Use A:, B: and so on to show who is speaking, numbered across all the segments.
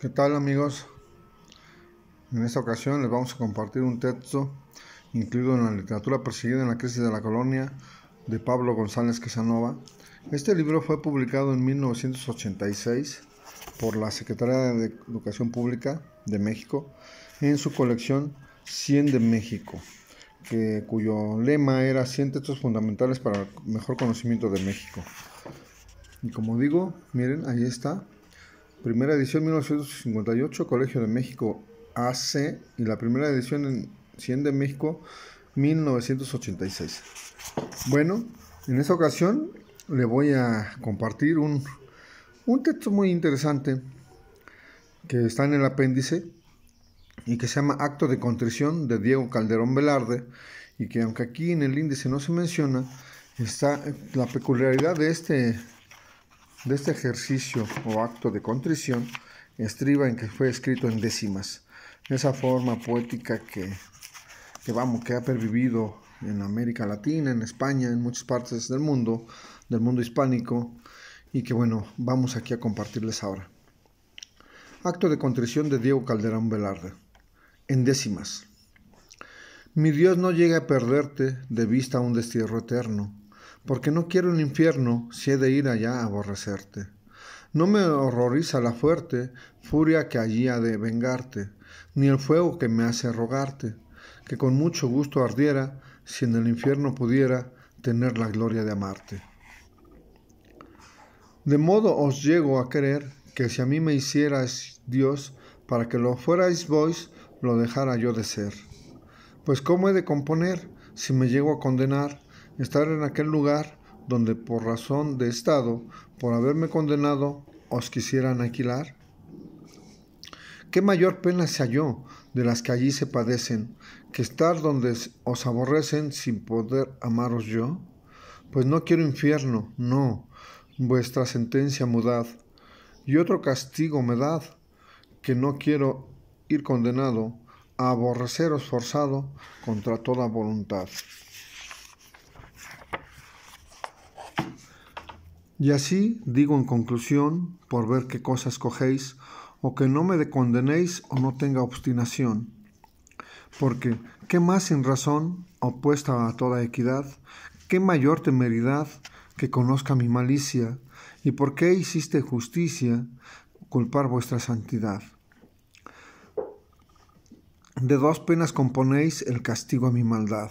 A: ¿Qué tal amigos? En esta ocasión les vamos a compartir un texto incluido en la literatura perseguida en la crisis de la colonia de Pablo González Quesanova. Este libro fue publicado en 1986 por la Secretaría de Educación Pública de México en su colección 100 de México, cuyo lema era 100 textos fundamentales para el mejor conocimiento de México. Y como digo, miren, ahí está, Primera edición 1958, Colegio de México AC. Y la primera edición en 100 de México 1986. Bueno, en esta ocasión le voy a compartir un, texto muy interesante que está en el apéndice y que se llama Acto de Contrición de Diego Calderón Velarde y que aunque aquí en el índice no se menciona, está la peculiaridad de este de este ejercicio o acto de contrición estriba en que fue escrito en décimas. Esa forma poética que, vamos, que ha pervivido en América Latina, en España, en muchas partes del mundo, del mundo hispánico, y que bueno, vamos aquí a compartirles ahora. Acto de contrición de Diego Calderón Velarde. En décimas. Mi Dios no llegue a perderte de vista a un destierro eterno porque no quiero el infierno si he de ir allá a aborrecerte. No me horroriza la fuerte furia que allí ha de vengarte, ni el fuego que me hace rogarte, que con mucho gusto ardiera si en el infierno pudiera tener la gloria de amarte. De modo os llego a creer que si a mí me hicierais Dios, para que lo fuerais vos, lo dejara yo de ser. Pues cómo he de componer si me llego a condenar estar en aquel lugar donde por razón de estado, por haberme condenado, os quisieran alquilar? ¿Qué mayor pena sea yo de las que allí se padecen, que estar donde os aborrecen sin poder amaros yo? Pues no quiero infierno, no, vuestra sentencia mudad, y otro castigo me dad, que no quiero ir condenado, a aborreceros forzado contra toda voluntad. Y así digo en conclusión, por ver qué cosa escogéis, o que no me condenéis o no tenga obstinación. Porque, ¿qué más sin razón, opuesta a toda equidad? ¿Qué mayor temeridad que conozca mi malicia? ¿Y por qué hiciste justicia culpar vuestra santidad? De dos penas componéis el castigo a mi maldad.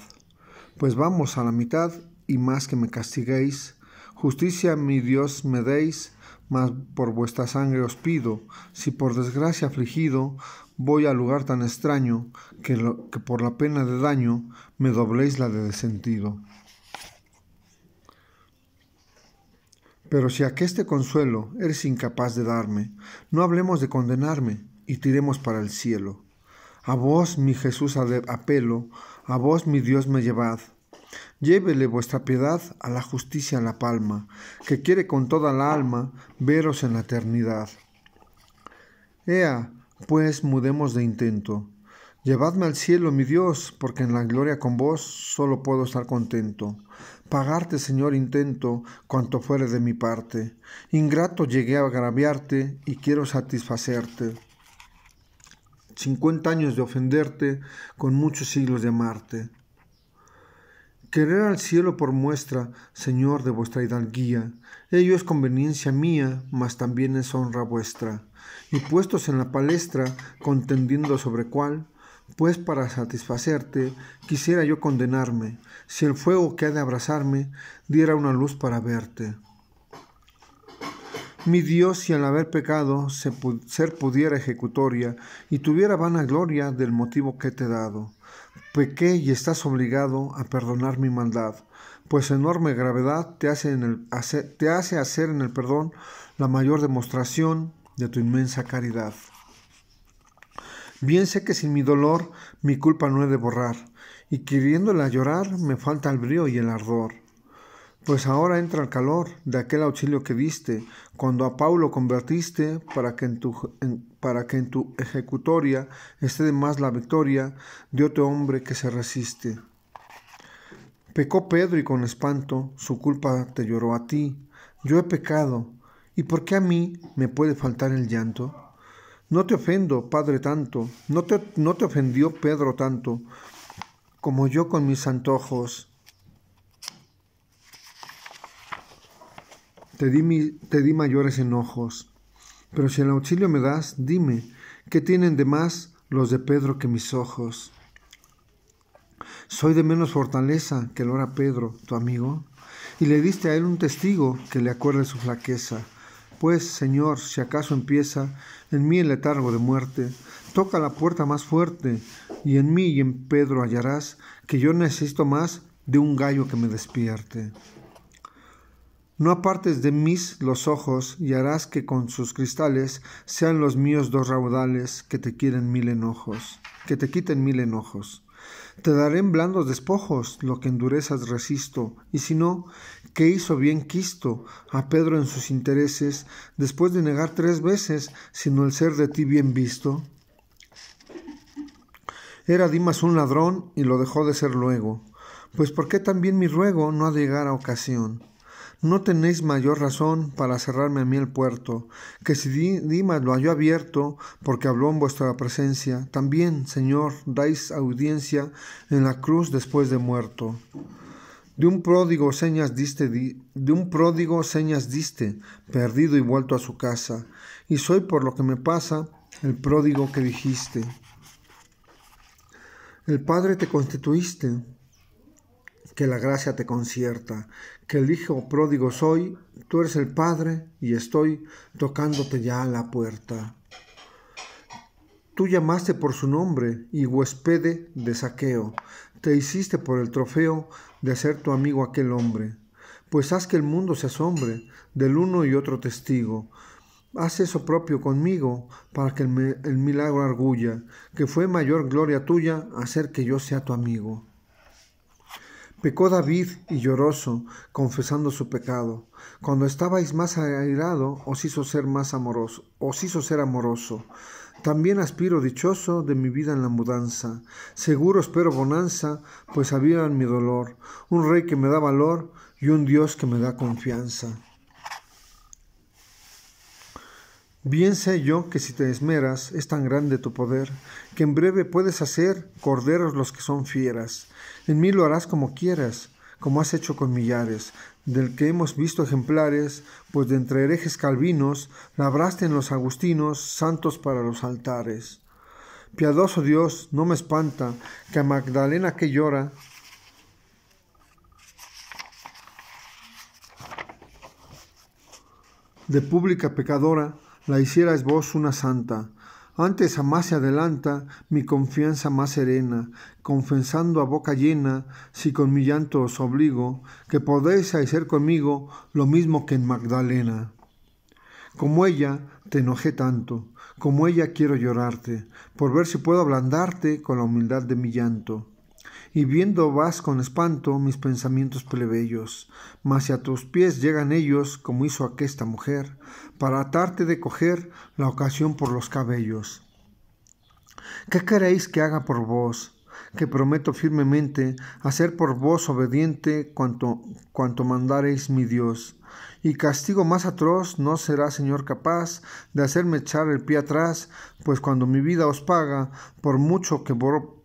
A: Pues vamos a la mitad y más que me castiguéis, Justicia, mi Dios, me deis, mas por vuestra sangre os pido, si por desgracia afligido voy a lugar tan extraño, que, por la pena de daño me dobléis la de desentido. Pero si aqueste consuelo eres incapaz de darme, no hablemos de condenarme y tiremos para el cielo. A vos, mi Jesús, apelo, a vos, mi Dios, me llevad. Llévele vuestra piedad a la justicia en la palma, que quiere con toda la alma veros en la eternidad. Ea, pues mudemos de intento. Llevadme al cielo, mi Dios, porque en la gloria con vos solo puedo estar contento. Pagarte, Señor, intento cuanto fuere de mi parte. Ingrato llegué a agraviarte y quiero satisfacerte. Cincuenta años de ofenderte, con muchos siglos de amarte. Querer al cielo por muestra, Señor, de vuestra hidalguía. Ello es conveniencia mía, mas también es honra vuestra. Y puestos en la palestra, contendiendo sobre cuál, pues para satisfacerte, quisiera yo condenarme, si el fuego que ha de abrazarme diera una luz para verte. Mi Dios, si al haber pecado se ser pudiera ejecutoria y tuviera vana gloria del motivo que te he dado Pequé y estás obligado a perdonar mi maldad, pues enorme gravedad te hace, en te hace hacer en el perdón la mayor demostración de tu inmensa caridad. Bien sé que sin mi dolor mi culpa no he de borrar, y queriéndola llorar me falta el brío y el ardor. Pues ahora entra el calor de aquel auxilio que diste, cuando a Paulo convertiste para que en tu, para que en tu ejecutoria esté de más la victoria de otro hombre que se resiste. Pecó Pedro y con espanto su culpa te lloró a ti. Yo he pecado, ¿y por qué a mí me puede faltar el llanto? No te ofendo, Padre, tanto, no te, no te ofendió Pedro tanto, como yo con mis antojos. te di mayores enojos. Pero si el auxilio me das, dime, ¿qué tienen de más los de Pedro que mis ojos? Soy de menos fortaleza que el hora Pedro, tu amigo, y le diste a él un testigo que le acuerde su flaqueza. Pues, Señor, si acaso empieza en mí el letargo de muerte, toca la puerta más fuerte, y en mí y en Pedro hallarás que yo necesito más de un gallo que me despierte. No apartes de mis los ojos y harás que con sus cristales sean los míos dos raudales que te quieren mil enojos, que te quiten mil enojos. Te daré en blandos despojos lo que endurezas resisto, y si no, ¿qué hizo bien Quisto a Pedro en sus intereses, después de negar tres veces, sino el ser de ti bien visto? Era Dimas un ladrón y lo dejó de ser luego, pues ¿por qué también mi ruego no ha de llegar a ocasión? No tenéis mayor razón para cerrarme a mí el puerto, que si Dimas lo halló abierto, porque habló en vuestra presencia, también, Señor, dais audiencia en la cruz después de muerto. De un pródigo señas diste, de un pródigo señas diste, perdido y vuelto a su casa, y soy por lo que me pasa el pródigo que dijiste. El Padre te constituiste, que la gracia te concierta, que el hijo pródigo soy, tú eres el padre y estoy tocándote ya a la puerta. Tú llamaste por su nombre y huéspede de saqueo, te hiciste por el trofeo de ser tu amigo aquel hombre, pues haz que el mundo se asombre del uno y otro testigo, Haz eso propio conmigo para que el, milagro arguya, que fue mayor gloria tuya hacer que yo sea tu amigo. Pecó David y lloroso, confesando su pecado. Cuando estabais más airado, os hizo ser más amoroso, os hizo ser amoroso. También aspiro dichoso de mi vida en la mudanza. Seguro espero bonanza, pues había en mi dolor, un rey que me da valor y un Dios que me da confianza. Bien sé yo que si te esmeras es tan grande tu poder, que en breve puedes hacer corderos los que son fieras. En mí lo harás como quieras, como has hecho con millares, del que hemos visto ejemplares, pues de entre herejes calvinos labraste en los agustinos santos para los altares. Piadoso Dios, no me espanta que a Magdalena que llora de pública pecadora la hicierais vos una santa. Antes a más se adelanta mi confianza más serena, confesando a boca llena, si con mi llanto os obligo, que podéis hacer conmigo lo mismo que en Magdalena. Como ella te enojé tanto, como ella quiero llorarte, por ver si puedo ablandarte con la humildad de mi llanto y viendo vas con espanto mis pensamientos plebeyos, mas si a tus pies llegan ellos, como hizo aquesta mujer, para atarte de coger la ocasión por los cabellos. ¿Qué queréis que haga por vos? Que prometo firmemente hacer por vos obediente cuanto, cuanto mandareis mi Dios. Y castigo más atroz no será Señor capaz de hacerme echar el pie atrás, pues cuando mi vida os paga, por mucho que por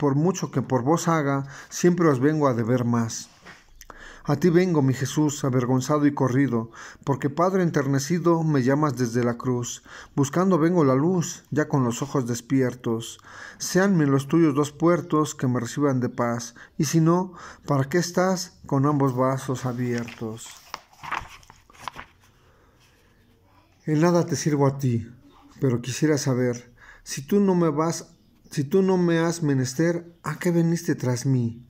A: por mucho que por vos haga, siempre os vengo a deber más. A ti vengo, mi Jesús, avergonzado y corrido, porque Padre enternecido me llamas desde la cruz, buscando vengo la luz, ya con los ojos despiertos. Seanme los tuyos dos puertos que me reciban de paz, y si no, ¿para qué estás con ambos vasos abiertos? En nada te sirvo a ti, pero quisiera saber, si tú no me vas si tú no me has menester, ¿a qué veniste tras mí?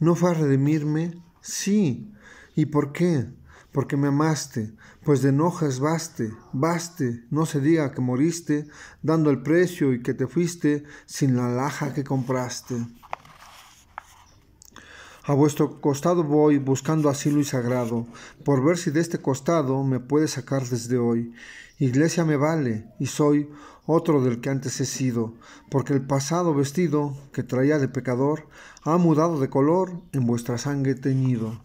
A: ¿No fue a redimirme? Sí. ¿Y por qué? Porque me amaste, pues de enojas baste, baste, no se diga que moriste, dando el precio y que te fuiste sin la laja que compraste. A vuestro costado voy buscando asilo y sagrado, por ver si de este costado me puede sacar desde hoy. Iglesia me vale, y soy otro del que antes he sido, porque el pasado vestido que traía de pecador ha mudado de color en vuestra sangre teñido.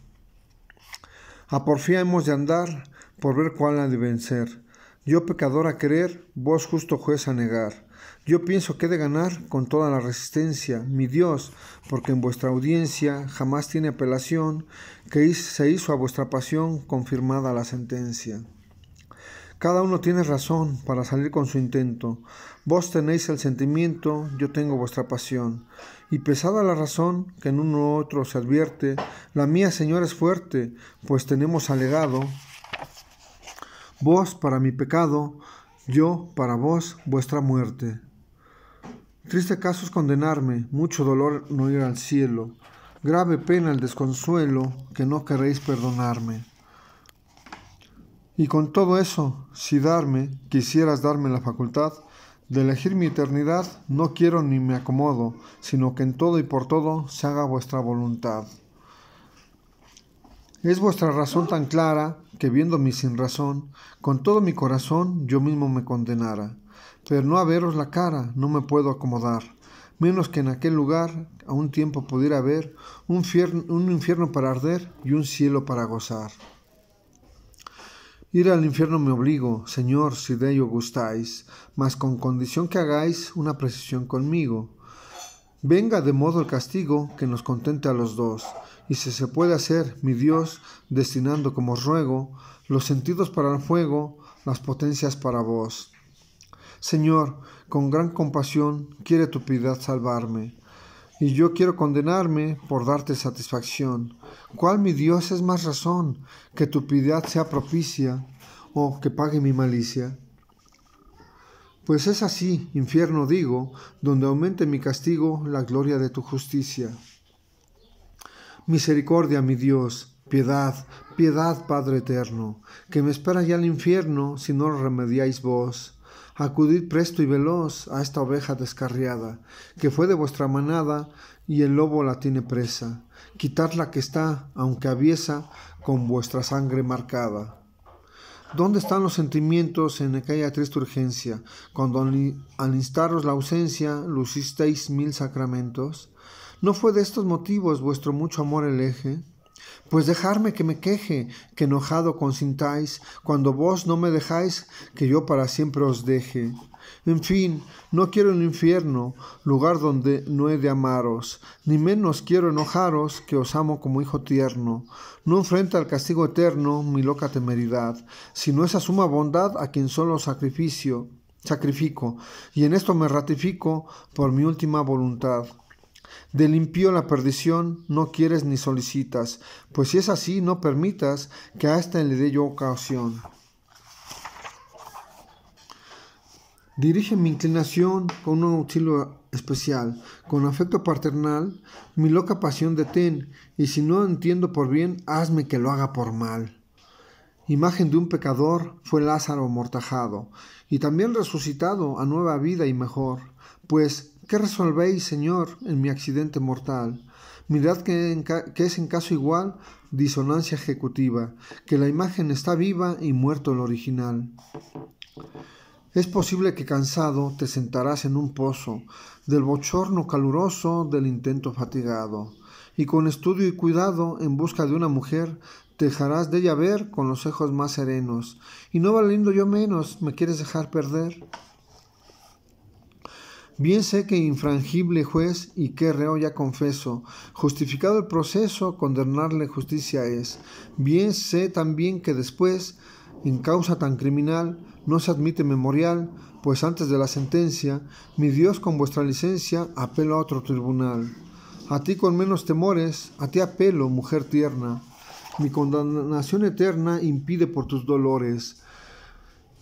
A: A porfía hemos de andar, por ver cuál ha de vencer. Yo pecador a querer, vos justo juez a negar. Yo pienso que he de ganar con toda la resistencia, mi Dios, porque en vuestra audiencia jamás tiene apelación, que se hizo a vuestra pasión confirmada la sentencia. Cada uno tiene razón para salir con su intento. Vos tenéis el sentimiento, yo tengo vuestra pasión. Y pesada la razón que en uno u otro se advierte, la mía, Señor, es fuerte, pues tenemos alegado. Vos para mi pecado, yo para vos vuestra muerte. Triste caso es condenarme, mucho dolor no ir al cielo, grave pena el desconsuelo que no queréis perdonarme. Y con todo eso, si darme, quisieras darme la facultad de elegir mi eternidad, no quiero ni me acomodo, sino que en todo y por todo se haga vuestra voluntad. Es vuestra razón tan clara que viendo mi sin razón, con todo mi corazón yo mismo me condenara. Pero no a veros la cara no me puedo acomodar, menos que en aquel lugar a un tiempo pudiera haber un, un infierno para arder y un cielo para gozar. Ir al infierno me obligo, Señor, si de ello gustáis, mas con condición que hagáis una precisión conmigo, Venga de modo el castigo que nos contente a los dos, y si se puede hacer, mi Dios, destinando como ruego, los sentidos para el fuego, las potencias para vos. Señor, con gran compasión quiere tu piedad salvarme, y yo quiero condenarme por darte satisfacción. ¿Cuál mi Dios es más razón que tu piedad sea propicia o que pague mi malicia? Pues es así, infierno digo, donde aumente mi castigo la gloria de tu justicia. Misericordia, mi Dios, piedad, piedad, Padre eterno, que me espera ya el infierno si no lo remediáis vos. Acudid presto y veloz a esta oveja descarriada, que fue de vuestra manada y el lobo la tiene presa. Quitadla que está, aunque aviesa, con vuestra sangre marcada. ¿Dónde están los sentimientos en aquella triste urgencia, cuando al instaros la ausencia lucisteis mil sacramentos? ¿No fue de estos motivos vuestro mucho amor el eje? Pues dejarme que me queje, que enojado consintáis, cuando vos no me dejáis, que yo para siempre os deje. En fin, no quiero el infierno, lugar donde no he de amaros, ni menos quiero enojaros, que os amo como hijo tierno. No enfrenta al castigo eterno mi loca temeridad, sino esa suma bondad a quien solo sacrificio, sacrifico, y en esto me ratifico por mi última voluntad. Del impío la perdición no quieres ni solicitas, pues si es así, no permitas que a ésta le dé yo ocasión. Dirige mi inclinación con un auxilio especial, con afecto paternal, mi loca pasión detén, y si no entiendo por bien, hazme que lo haga por mal. Imagen de un pecador fue Lázaro amortajado, y también resucitado a nueva vida y mejor, pues ¿Qué resolvéis, Señor, en mi accidente mortal? Mirad que, es en caso igual disonancia ejecutiva, que la imagen está viva y muerto el original. Es posible que cansado te sentarás en un pozo, del bochorno caluroso, del intento fatigado, y con estudio y cuidado en busca de una mujer, te dejarás de ella ver con los ojos más serenos, y no valiendo yo menos, me quieres dejar perder. Bien sé que infrangible juez y que reo ya confeso, justificado el proceso, condenarle justicia es. Bien sé también que después, en causa tan criminal, no se admite memorial, pues antes de la sentencia, mi Dios con vuestra licencia apelo a otro tribunal. A ti con menos temores, a ti apelo, mujer tierna. Mi condenación eterna impide por tus dolores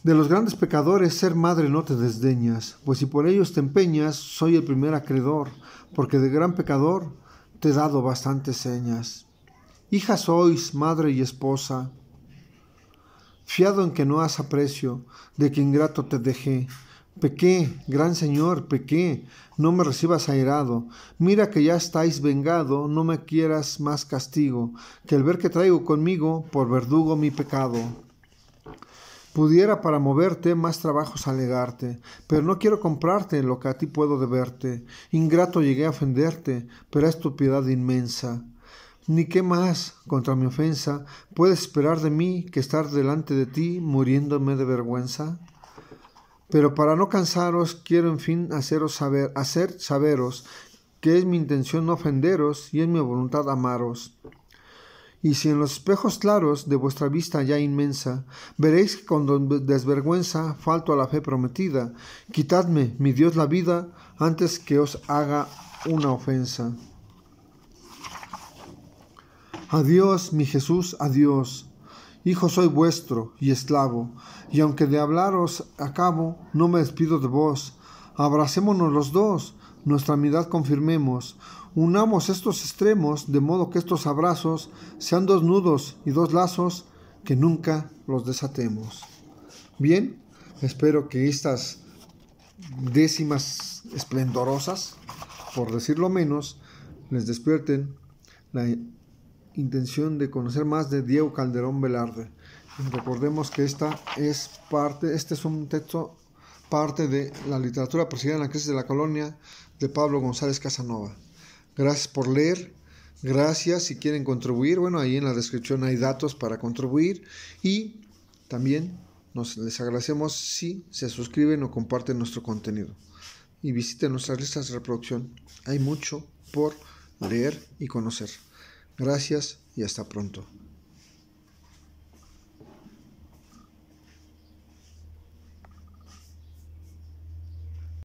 A: de los grandes pecadores ser madre no te desdeñas, pues si por ellos te empeñas, soy el primer acreedor, porque de gran pecador te he dado bastantes señas. Hija sois, madre y esposa, fiado en que no has aprecio, de que ingrato te dejé. Pequé, gran Señor, pequé, no me recibas airado. Mira que ya estáis vengado, no me quieras más castigo, que el ver que traigo conmigo por verdugo mi pecado. Pudiera para moverte más trabajos alegarte, pero no quiero comprarte lo que a ti puedo deberte. Ingrato llegué a ofenderte, pero es tu piedad inmensa. Ni qué más contra mi ofensa puedes esperar de mí que estar delante de ti muriéndome de vergüenza. Pero para no cansaros, quiero en fin haceros saber, hacer saberos que es mi intención no ofenderos y es mi voluntad amaros. Y si en los espejos claros de vuestra vista ya inmensa veréis que con desvergüenza falto a la fe prometida, quitadme, mi Dios, la vida antes que os haga una ofensa. Adiós, mi Jesús, adiós. Hijo soy vuestro y esclavo, y aunque de hablaros acabo, no me despido de vos. Abracémonos los dos, nuestra amistad confirmemos, Unamos estos extremos de modo que estos abrazos sean dos nudos y dos lazos que nunca los desatemos. Bien, espero que estas décimas esplendorosas, por decirlo menos, les despierten la intención de conocer más de Diego Calderón Velarde. Recordemos que esta es parte, este es un texto parte de la literatura perseguida en la crisis de la colonia de Pablo González Casanova. Gracias por leer. Gracias si quieren contribuir. Bueno, ahí en la descripción hay datos para contribuir. Y también nos les agradecemos si se suscriben o comparten nuestro contenido. Y visiten nuestras listas de reproducción. Hay mucho por leer y conocer. Gracias y hasta pronto.